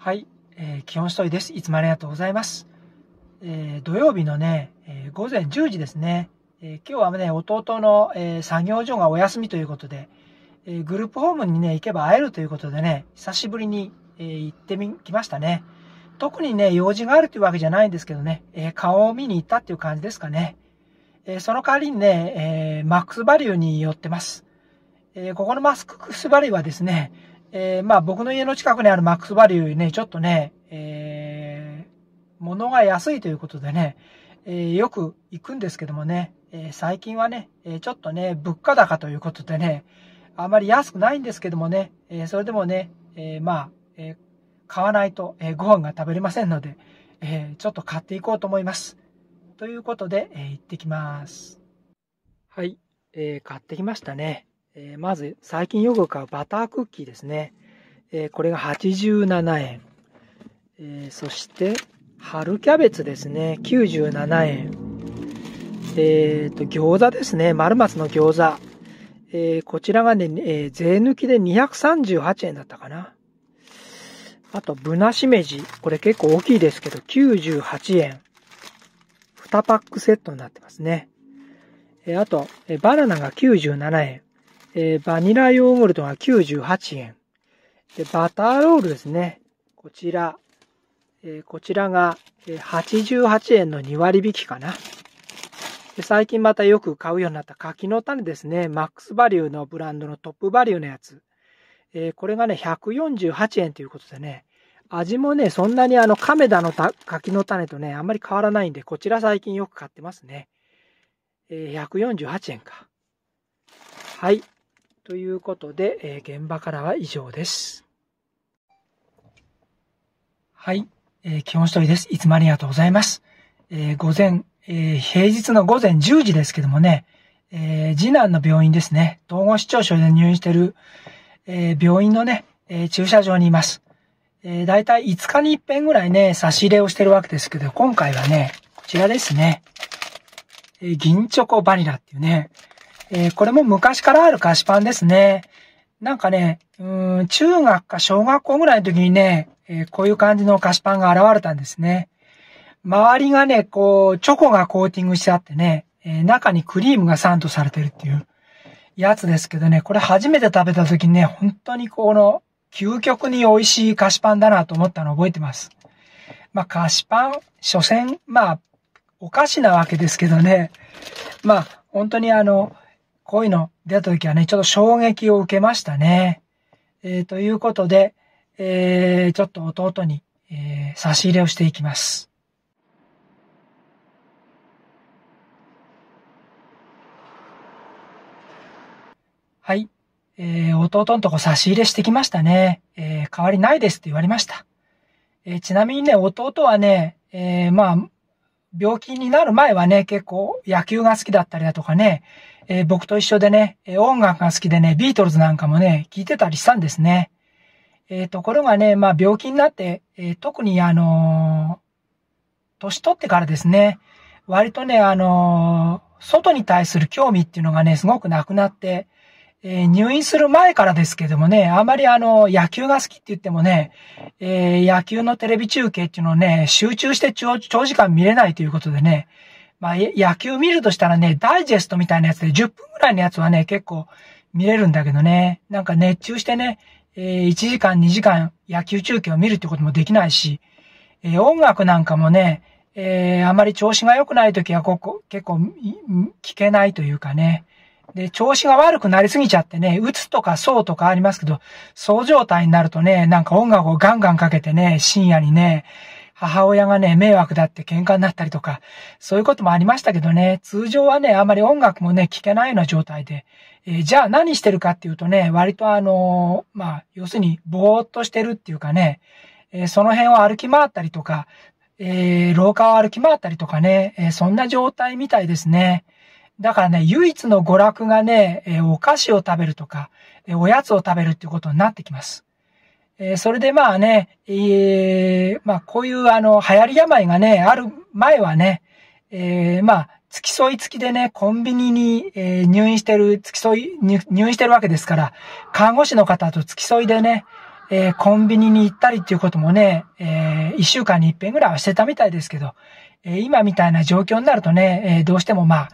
はい、えー、一人です。いつもありがとうございます。えー、土曜日のね、えー、午前10時ですね。え今日はね、弟の、え作業所がお休みということで、えグループホームにね、行けば会えるということでね、久しぶりに、え行ってみ、きましたね。特にね、用事があるというわけじゃないんですけどね、え顔を見に行ったっていう感じですかね。えその代わりにね、えマックスバリューに寄ってます。えここのマックスバリューはですね、えー、まあ僕の家の近くにあるマックスバリューね、ちょっとね、えー、物が安いということでね、えー、よく行くんですけどもね、えー、最近はね、えちょっとね、物価高ということでね、あまり安くないんですけどもね、えそれでもね、えまあ、え買わないと、えご飯が食べれませんので、えちょっと買っていこうと思います。ということで、え行ってきます。はい、え買ってきましたね。えー、まず最近よく買うバタークッキーですね。えー、これが87円。えー、そして、春キャベツですね。97円。えっ、ー、と、餃子ですね。丸松の餃子。えー、こちらがね、えー、税抜きで238円だったかな。あと、ぶなしめじ。これ結構大きいですけど、98円。2パックセットになってますね。えー、あと、えー、バナナが97円。えー、バニラヨーグルトが98円。で、バターロールですね。こちら。えー、こちらが88円の2割引きかな。で最近またよく買うようになった柿の種ですね。マックスバリューのブランドのトップバリューのやつ。えー、これがね、148円ということでね。味もね、そんなにあの、亀田の柿の種とね、あんまり変わらないんで、こちら最近よく買ってますね。えー、148円か。はい。ということで、えー、現場からは以上です。はい、えー、基本一人です。いつもありがとうございます。えー、午前、えー、平日の午前10時ですけどもね、えー、次男の病院ですね、統合失調症で入院してる、えー、病院のね、えー、駐車場にいます。えー、だいたい5日に一遍ぐらいね、差し入れをしてるわけですけど、今回はね、こちらですね。えー、銀チョコバニラっていうね、えー、これも昔からある菓子パンですね。なんかね、うん、中学か小学校ぐらいの時にね、えー、こういう感じの菓子パンが現れたんですね。周りがね、こう、チョコがコーティングしてあってね、えー、中にクリームがサンドされてるっていうやつですけどね、これ初めて食べた時にね、本当にこの、究極に美味しい菓子パンだなと思ったのを覚えてます。まあ、菓子パン、所詮、まあ、お菓子なわけですけどね、まあ、本当にあの、こういうの出た時はね、ちょっと衝撃を受けましたね。えー、ということで、えー、ちょっと弟に、えー、差し入れをしていきます。はい。えー、弟のとこ差し入れしてきましたね。えー、変わりないですって言われました。えー、ちなみにね、弟はね、えー、まあ、病気になる前はね、結構野球が好きだったりだとかね、えー、僕と一緒でね、音楽が好きでね、ビートルズなんかもね、聴いてたりしたんですね。えー、ところがね、まあ病気になって、えー、特にあのー、年取ってからですね、割とね、あのー、外に対する興味っていうのがね、すごくなくなって、えー、入院する前からですけどもね、あまりあの、野球が好きって言ってもね、えー、野球のテレビ中継っていうのをね、集中して長時間見れないということでね、まあ、野球見るとしたらね、ダイジェストみたいなやつで10分ぐらいのやつはね、結構見れるんだけどね、なんか熱中してね、えー、1時間2時間野球中継を見るってこともできないし、えー、音楽なんかもね、えー、あまり調子が良くない時はここ結構聞けないというかね、で、調子が悪くなりすぎちゃってね、打つとかそうとかありますけど、そう状態になるとね、なんか音楽をガンガンかけてね、深夜にね、母親がね、迷惑だって喧嘩になったりとか、そういうこともありましたけどね、通常はね、あまり音楽もね、聴けないような状態で、えー、じゃあ何してるかっていうとね、割とあのー、まあ、要するに、ぼーっとしてるっていうかね、えー、その辺を歩き回ったりとか、え廊下を歩き回ったりとかね、えそんな状態みたいですね。だからね、唯一の娯楽がね、えお菓子を食べるとか、えおやつを食べるっていうことになってきます。えそれでまあね、えー、まあこういうあの、流行り病がね、ある前はね、えー、まあ、付き添い付きでね、コンビニに、え入院してる、付き添い、入院してるわけですから、看護師の方と付き添いでね、えー、コンビニに行ったりっていうこともね、えー、一週間に一遍ぐらいはしてたみたいですけど、えー、今みたいな状況になるとね、えどうしてもまあ、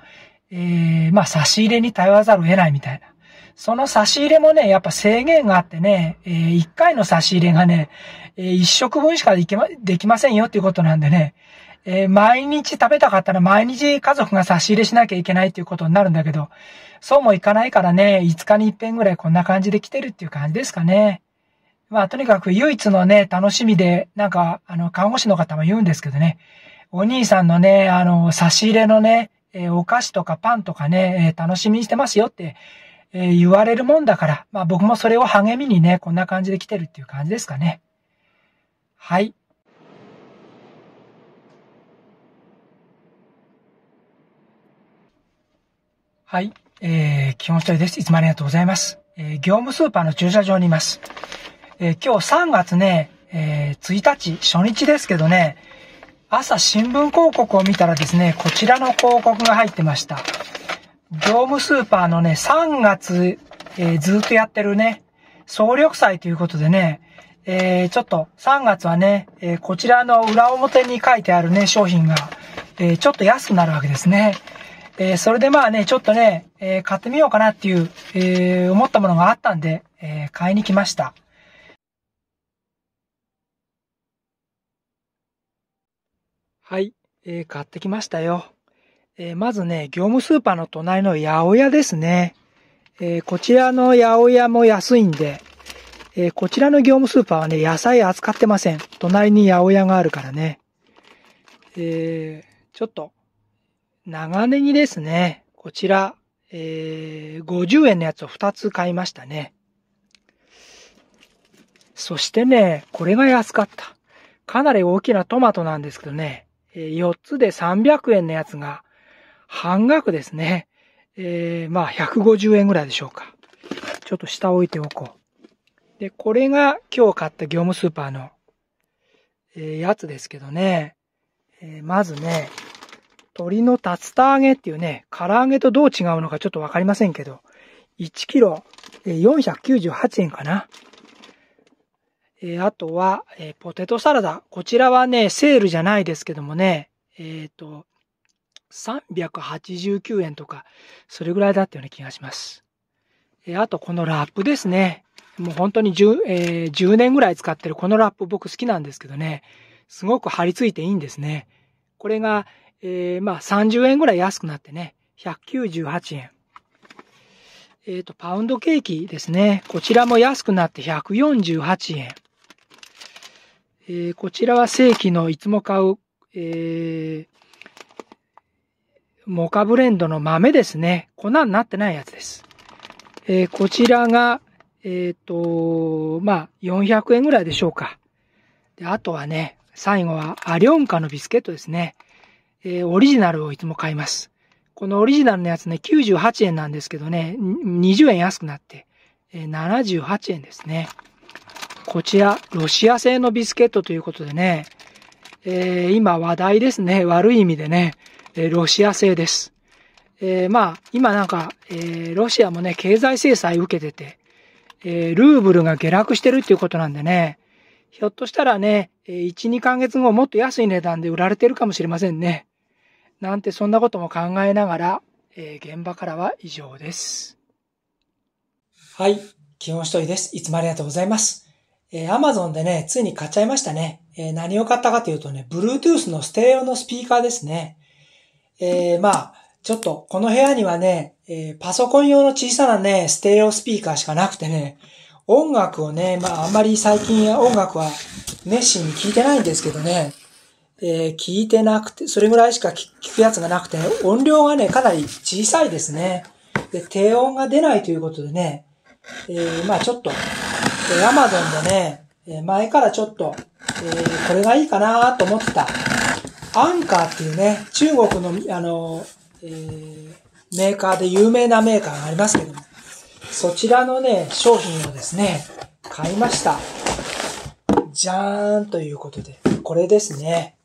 えー、まあ差し入れに頼らざるを得ないみたいな。その差し入れもね、やっぱ制限があってね、えー、1回の差し入れがね、えー、1食分しかできま、できませんよっていうことなんでね、えー、毎日食べたかったら毎日家族が差し入れしなきゃいけないっていうことになるんだけど、そうもいかないからね、5日に一遍ぐらいこんな感じで来てるっていう感じですかね。まあ、とにかく唯一のね、楽しみで、なんか、あの、看護師の方も言うんですけどね、お兄さんのね、あの、差し入れのね、えお菓子とかパンとかね、え楽しみにしてますよって、え言われるもんだから、まあ僕もそれを励みにね、こんな感じで来てるっていう感じですかね。はい。はい。えー、基本一人です。いつもありがとうございます。えー、業務スーパーの駐車場にいます。えー、今日3月ね、えー、1日、初日ですけどね、朝新聞広告を見たらですね、こちらの広告が入ってました。業務スーパーのね、3月、えー、ずっとやってるね、総力祭ということでね、えー、ちょっと3月はね、えー、こちらの裏表に書いてあるね、商品が、えちょっと安くなるわけですね。えそれでまあね、ちょっとね、え買ってみようかなっていう、え思ったものがあったんで、え買いに来ました。はい、えー、買ってきましたよ。えー、まずね、業務スーパーの隣の八百屋ですね。えー、こちらの八百屋も安いんで、えー、こちらの業務スーパーはね、野菜扱ってません。隣に八百屋があるからね。えー、ちょっと、長ネギですね。こちら、えー、50円のやつを2つ買いましたね。そしてね、これが安かった。かなり大きなトマトなんですけどね、4つで300円のやつが、半額ですね。えー、まあ、150円ぐらいでしょうか。ちょっと下置いておこう。で、これが今日買った業務スーパーの、えー、やつですけどね。えー、まずね、鶏の竜田揚げっていうね、唐揚げとどう違うのかちょっとわかりませんけど、1キロ、え498円かな。えー、あとは、えー、ポテトサラダ。こちらはね、セールじゃないですけどもね、えっ、ー、と、389円とか、それぐらいだったような気がします。えあと、このラップですね。もう本当に 10,、え10年ぐらい使ってるこのラップ僕好きなんですけどね、すごく張り付いていいんですね。これが、えまあ30円ぐらい安くなってね、198円。えっ、と、パウンドケーキですね。こちらも安くなって148円。えー、こちらは正規のいつも買う、えー、モカブレンドの豆ですね。粉になってないやつです。えー、こちらが、えっ、ー、と、まあ、400円ぐらいでしょうか。で、あとはね、最後はアリョンカのビスケットですね。えー、オリジナルをいつも買います。このオリジナルのやつね、98円なんですけどね、20円安くなって、えー、78円ですね。こちら、ロシア製のビスケットということでね、えー、今話題ですね。悪い意味でね、えー、ロシア製です。えー、まあ、今なんか、えー、ロシアもね、経済制裁受けてて、えー、ルーブルが下落してるっていうことなんでね、ひょっとしたらね、1、2ヶ月後もっと安い値段で売られてるかもしれませんね。なんてそんなことも考えながら、えー、現場からは以上です。はい、基本一人です。いつもありがとうございます。えー、Amazon でね、ついに買っちゃいましたね。えー、何を買ったかというとね、Bluetooth のステレオのスピーカーですね。えー、まあ、ちょっと、この部屋にはね、えー、パソコン用の小さなね、ステレオスピーカーしかなくてね、音楽をね、まあ、あんまり最近音楽は熱心に聴いてないんですけどね、えー、聞いてなくて、それぐらいしか聞くやつがなくて、音量がね、かなり小さいですね。で、低音が出ないということでね、えー、まあちょっと、えー、Amazon でね、え前からちょっと、えー、これがいいかなと思ってた、アンカーっていうね、中国の、あの、えー、メーカーで有名なメーカーがありますけども、そちらのね、商品をですね、買いました。じゃーんということで、これですね。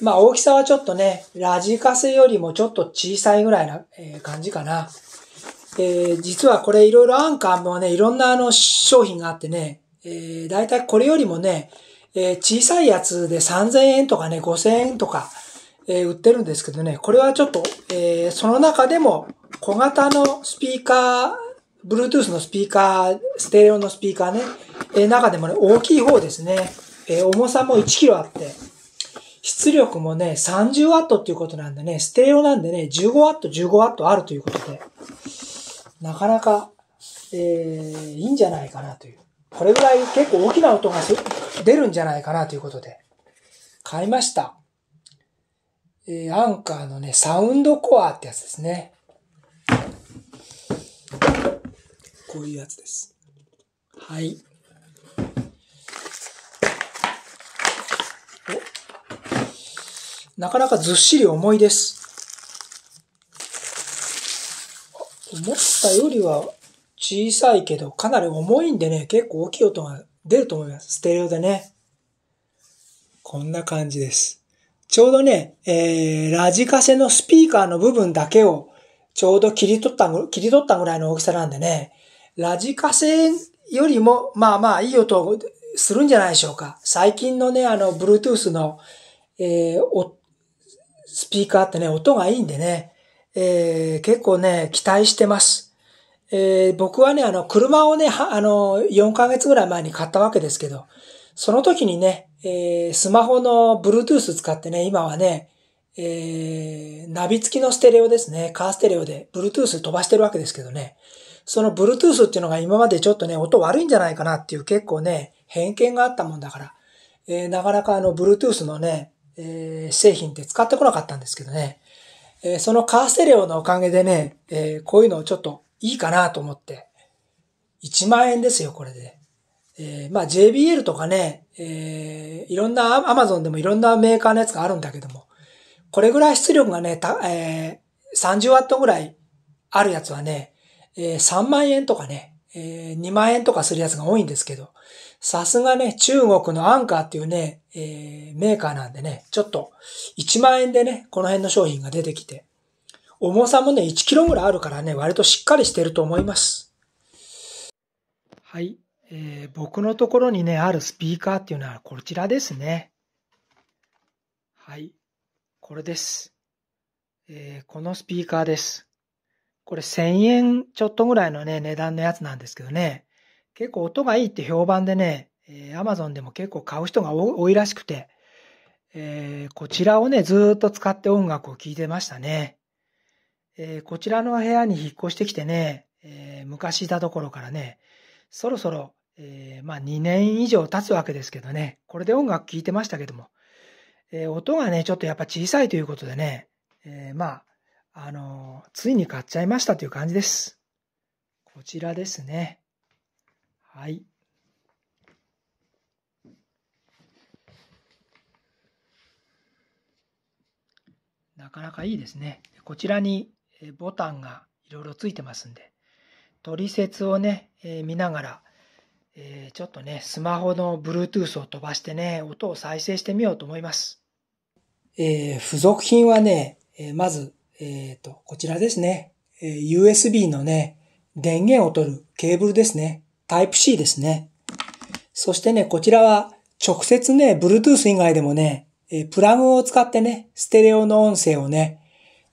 まあ大きさはちょっとね、ラジカセよりもちょっと小さいぐらいな、えー、感じかな。えー、実はこれいろいろアンカーもね、いろんなあの商品があってね、えー、だいたいこれよりもね、えー、小さいやつで3000円とかね、5000円とか、えー、売ってるんですけどね、これはちょっと、えー、その中でも小型のスピーカー、Bluetooth のスピーカー、ステレオのスピーカーね、えー、中でもね、大きい方ですね、えー、重さも1キロあって、出力もね、30W っていうことなんでね、ステレオなんでね、15W、15W あるということで、なかなか、えー、いいんじゃないかなという。これぐらい結構大きな音が出るんじゃないかなということで、買いました。えー、アンカーのね、サウンドコアってやつですね。こういうやつです。はい。なかなかずっしり重いです。思ったよりは小さいけど、かなり重いんでね、結構大きい音が出ると思います。ステレオでね。こんな感じです。ちょうどね、えー、ラジカセのスピーカーの部分だけをちょうど切り取った、切り取ったぐらいの大きさなんでね、ラジカセよりも、まあまあいい音をするんじゃないでしょうか。最近のね、あの、Bluetooth の、えー、スピーカーってね、音がいいんでね、えー、結構ね、期待してます。えー、僕はね、あの、車をね、あの、4ヶ月ぐらい前に買ったわけですけど、その時にね、えー、スマホの Bluetooth 使ってね、今はね、えー、ナビ付きのステレオですね、カーステレオで Bluetooth 飛ばしてるわけですけどね、その Bluetooth っていうのが今までちょっとね、音悪いんじゃないかなっていう結構ね、偏見があったもんだから、えー、なかなかあの、Bluetooth のね、えー、製品って使ってこなかったんですけどね、えー、そのカーステレオのおかげでね、えー、こういうのをちょっといいかなと思って、1万円ですよ、これで。えー、まあ JBL とかね、えー、いろんな Amazon でもいろんなメーカーのやつがあるんだけども、これぐらい出力がね、たえー、30 w ぐらいあるやつはね、えー、3万円とかね、えー、2万円とかするやつが多いんですけど、さすがね、中国のアンカーっていうね、えー、メーカーなんでね、ちょっと1万円でね、この辺の商品が出てきて、重さもね、1キロぐらいあるからね、割としっかりしてると思います。はい。えー、僕のところにね、あるスピーカーっていうのはこちらですね。はい。これです。えー、このスピーカーです。これ1000円ちょっとぐらいのね、値段のやつなんですけどね。結構音がいいって評判でね、えー、Amazon でも結構買う人が多いらしくて、えー、こちらをね、ずっと使って音楽を聴いてましたね。えー、こちらの部屋に引っ越してきてね、えー、昔いたところからね、そろそろ、えー、まあ2年以上経つわけですけどね、これで音楽聴いてましたけども、えー、音がね、ちょっとやっぱ小さいということでね、えー、まあ、あのー、ついに買っちゃいましたという感じです。こちらですね。はい。なかなかいいですね。こちらにボタンがいろいろついてますんで、取説をね、えー、見ながら、えー、ちょっとね、スマホの Bluetooth を飛ばしてね、音を再生してみようと思います。えー、付属品はね、えまず、えっ、と、こちらですね。え USB のね、電源を取るケーブルですね。タイプ C ですね。そしてね、こちらは直接ね、Bluetooth 以外でもね、えプラグを使ってね、ステレオの音声をね、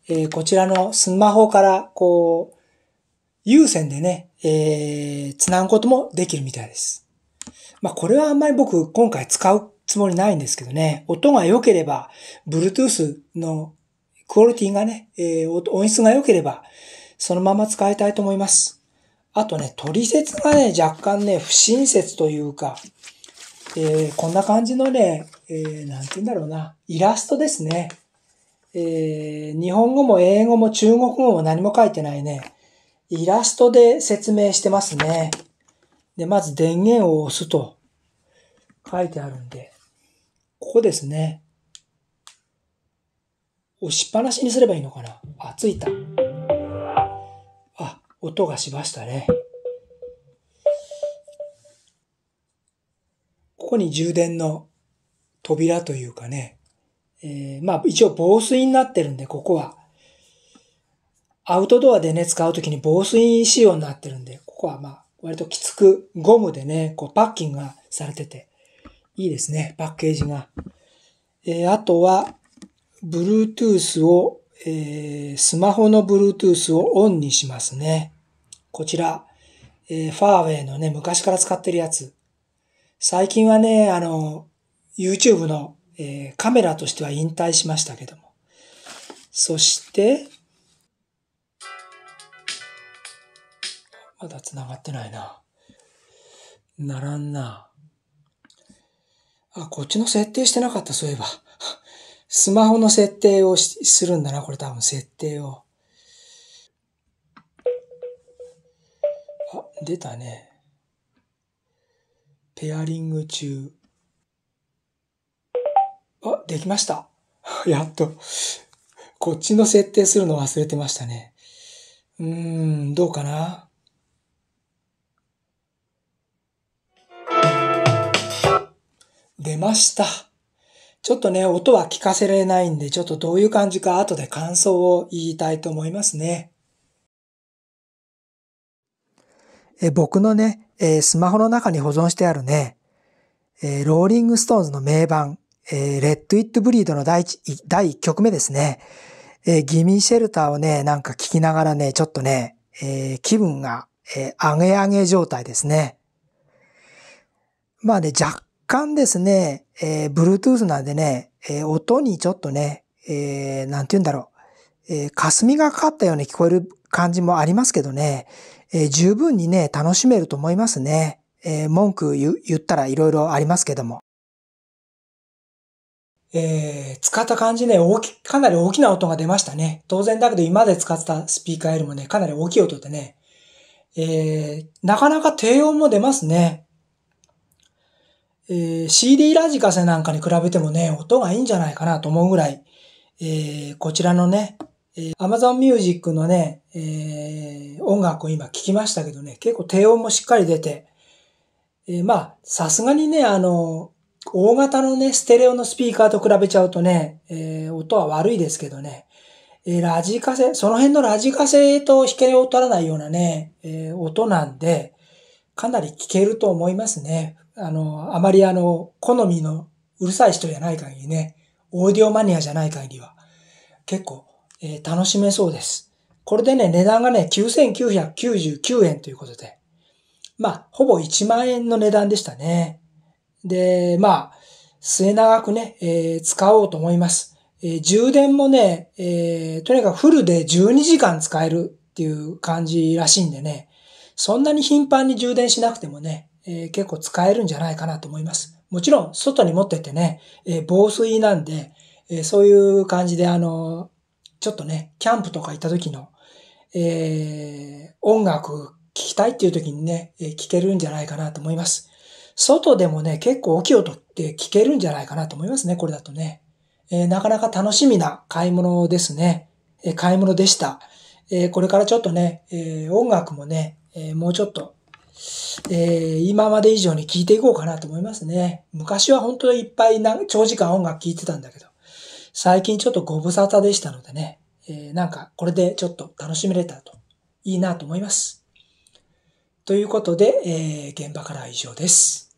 えこちらのスマホからこう、有線でね、えー、繋ぐこともできるみたいです。まあ、これはあんまり僕今回使うつもりないんですけどね、音が良ければ、Bluetooth のクオリティがね、えー、音質が良ければ、そのまま使いたいと思います。あとね、取説がね、若干ね、不親切というか、えー、こんな感じのね、えー、なんて言うんだろうな、イラストですね。えー、日本語も英語も中国語も何も書いてないね、イラストで説明してますね。で、まず電源を押すと書いてあるんで、ここですね。押しっぱなしにすればいいのかなあ、ついた。音がしましたね。ここに充電の扉というかね、えー、まあ一応防水になってるんで、ここは。アウトドアでね、使うときに防水仕様になってるんで、ここはまあ割ときつくゴムでね、こうパッキングがされてて、いいですね、パッケージが。えー、あとは、Bluetooth を、えー、スマホの Bluetooth をオンにしますね。こちら、えー、ファーウェイのね、昔から使ってるやつ。最近はね、あの、YouTube の、えー、カメラとしては引退しましたけども。そして、まだ繋がってないな。ならんな。あ、こっちの設定してなかった、そういえば。スマホの設定をするんだな、これ多分設定を。出たね。ペアリング中。あ、できました。やっと。こっちの設定するの忘れてましたね。うーん、どうかな。出ました。ちょっとね、音は聞かせれないんで、ちょっとどういう感じか後で感想を言いたいと思いますね。え僕のね、えスマホの中に保存してあるね、えローリングストーンズの名盤、えレッド・イット・ブリードの第一第1曲目ですね。えギミーシェルターをね、なんか聞きながらね、ちょっとね、え気分が、えー、上げ上げ状態ですね。まあね、若干ですね、えー、Bluetooth なんでね、えー、音にちょっとね、えー、なんて言うんだろう、えー、霞がかかったように聞こえる感じもありますけどね、えー、十分にね、楽しめると思いますね。えー、文句言ったら色々ありますけども。えー、使った感じね、大き、かなり大きな音が出ましたね。当然だけど今まで使ってたスピーカーよりもね、かなり大きい音でね、えー、なかなか低音も出ますね。えー、CD ラジカセなんかに比べてもね、音がいいんじゃないかなと思うぐらい、えー、こちらのね、えー、Amazon Music のね、えー、音楽を今聴きましたけどね、結構低音もしっかり出て、えー、まあ、さすがにね、あの、大型のね、ステレオのスピーカーと比べちゃうとね、えー、音は悪いですけどね、えー、ラジカセ、その辺のラジカセと引けを取らないようなね、えー、音なんで、かなり聞けると思いますね。あの、あまりあの、好みのうるさい人じゃない限りね、オーディオマニアじゃない限りは、結構えー、楽しめそうです。これでね、値段がね、9999円ということで。まあ、ほぼ1万円の値段でしたね。で、まあ、末長くね、えー、使おうと思います。えー、充電もね、えー、とにかくフルで12時間使えるっていう感じらしいんでね、そんなに頻繁に充電しなくてもね、えー、結構使えるんじゃないかなと思います。もちろん、外に持ってってね、えー、防水なんで、えー、そういう感じで、あの、ちょっとね、キャンプとか行った時の、えー、音楽聴きたいっていう時にね、えー、けるんじゃないかなと思います。外でもね、結構大きい音って聴けるんじゃないかなと思いますね、これだとね。えー、なかなか楽しみな買い物ですね。えー、買い物でした。えー、これからちょっとね、えー、音楽もね、えー、もうちょっと、えー、今まで以上に聴いていこうかなと思いますね。昔は本当にいっぱい長時間音楽聴いてたんだけど。最近ちょっとご無沙汰でしたのでね、えー、なんかこれでちょっと楽しめれたといいなと思います。ということで、えー、現場からは以上です。